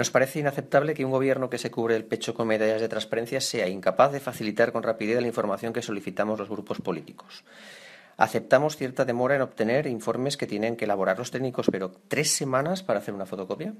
Nos parece inaceptable que un gobierno que se cubre el pecho con medallas de transparencia sea incapaz de facilitar con rapidez la información que solicitamos los grupos políticos. Aceptamos cierta demora en obtener informes que tienen que elaborar los técnicos, pero tres semanas para hacer una fotocopia.